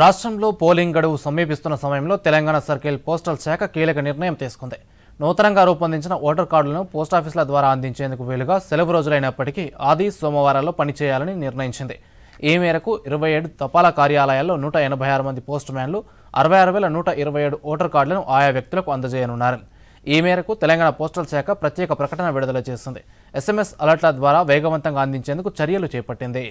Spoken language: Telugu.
రాష్ట్రంలో పోలింగ్ గడువు సమీపిస్తున్న సమయంలో తెలంగాణ సర్కిల్ పోస్టల్ శాఖ కీలక నిర్ణయం తీసుకుంది నూతనంగా రూపొందించిన ఓటర్ కార్డులను పోస్టాఫీసుల ద్వారా అందించేందుకు వీలుగా సెలవు రోజులైనప్పటికీ ఆది సోమవారాల్లో పనిచేయాలని నిర్ణయించింది ఈ మేరకు ఇరవై ఏడు తపాలా కార్యాలయాల్లో నూట ఎనభై ఆరు మంది పోస్ట్ మ్యాన్లు అరవై ఆరు వేల నూట ఇరవై ఏడు ఓటర్ కార్డులను ఆయా వ్యక్తులకు అందజేయనున్నారు ఈ మేరకు తెలంగాణ పోస్టల్ శాఖ ప్రత్యేక ప్రకటన విడుదల చేసింది ఎస్ఎంఎస్ అలర్ట్ల ద్వారా వేగవంతంగా అందించేందుకు చర్యలు చేపట్టింది